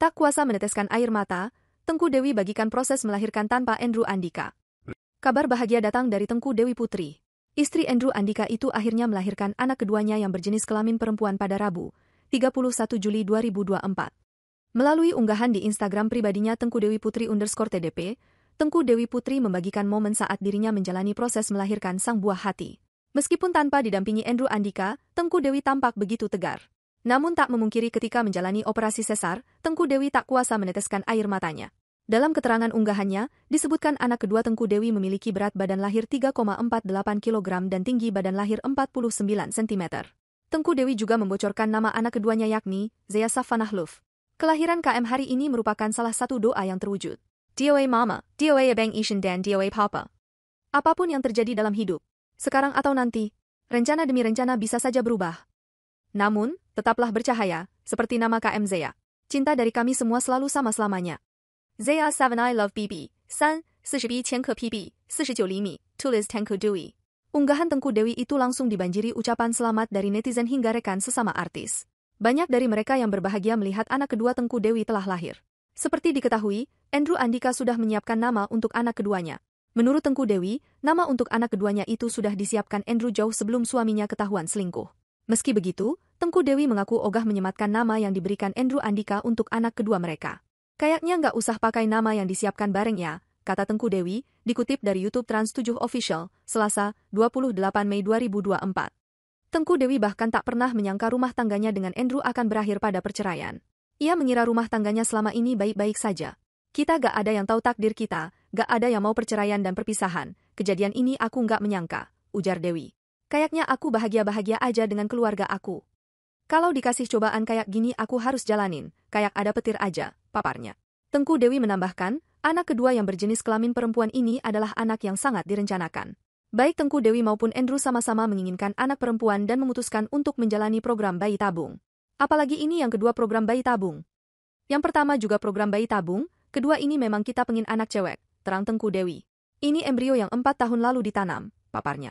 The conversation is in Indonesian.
Tak kuasa meneteskan air mata, Tengku Dewi bagikan proses melahirkan tanpa Andrew Andika. Kabar bahagia datang dari Tengku Dewi Putri. Istri Andrew Andika itu akhirnya melahirkan anak keduanya yang berjenis kelamin perempuan pada Rabu, 31 Juli 2024. Melalui unggahan di Instagram pribadinya Tengku Dewi Putri underscore TDP, Tengku Dewi Putri membagikan momen saat dirinya menjalani proses melahirkan sang buah hati. Meskipun tanpa didampingi Andrew Andika, Tengku Dewi tampak begitu tegar. Namun tak memungkiri ketika menjalani operasi sesar, Tengku Dewi tak kuasa meneteskan air matanya. Dalam keterangan unggahannya, disebutkan anak kedua Tengku Dewi memiliki berat badan lahir 3,48 kg dan tinggi badan lahir 49 cm. Tengku Dewi juga membocorkan nama anak keduanya yakni Zaya Luf. Kelahiran KM hari ini merupakan salah satu doa yang terwujud. DOA Mama, DOA Abang Ishan dan DOA Papa. Apapun yang terjadi dalam hidup, sekarang atau nanti, rencana demi rencana bisa saja berubah. Namun, tetaplah bercahaya, seperti nama KM Zeya. Cinta dari kami semua selalu sama selamanya. Zeya 7 I love BB, San, 41千克 PB, 49 limi, tulis Tanku Dewi. Unggahan Tengku Dewi itu langsung dibanjiri ucapan selamat dari netizen hingga rekan sesama artis. Banyak dari mereka yang berbahagia melihat anak kedua Tengku Dewi telah lahir. Seperti diketahui, Andrew Andika sudah menyiapkan nama untuk anak keduanya. Menurut Tengku Dewi, nama untuk anak keduanya itu sudah disiapkan Andrew jauh sebelum suaminya ketahuan selingkuh. Meski begitu, Tengku Dewi mengaku ogah menyematkan nama yang diberikan Andrew Andika untuk anak kedua mereka. Kayaknya nggak usah pakai nama yang disiapkan bareng ya, kata Tengku Dewi, dikutip dari YouTube Trans 7 Official, Selasa, 28 Mei 2024. Tengku Dewi bahkan tak pernah menyangka rumah tangganya dengan Andrew akan berakhir pada perceraian. Ia mengira rumah tangganya selama ini baik-baik saja. Kita gak ada yang tahu takdir kita, gak ada yang mau perceraian dan perpisahan. Kejadian ini aku gak menyangka, ujar Dewi. Kayaknya aku bahagia-bahagia aja dengan keluarga aku. Kalau dikasih cobaan kayak gini aku harus jalanin, kayak ada petir aja, paparnya. Tengku Dewi menambahkan, anak kedua yang berjenis kelamin perempuan ini adalah anak yang sangat direncanakan. Baik Tengku Dewi maupun Andrew sama-sama menginginkan anak perempuan dan memutuskan untuk menjalani program bayi tabung. Apalagi ini yang kedua program bayi tabung. Yang pertama juga program bayi tabung, kedua ini memang kita pengin anak cewek, terang Tengku Dewi. Ini embrio yang empat tahun lalu ditanam, paparnya.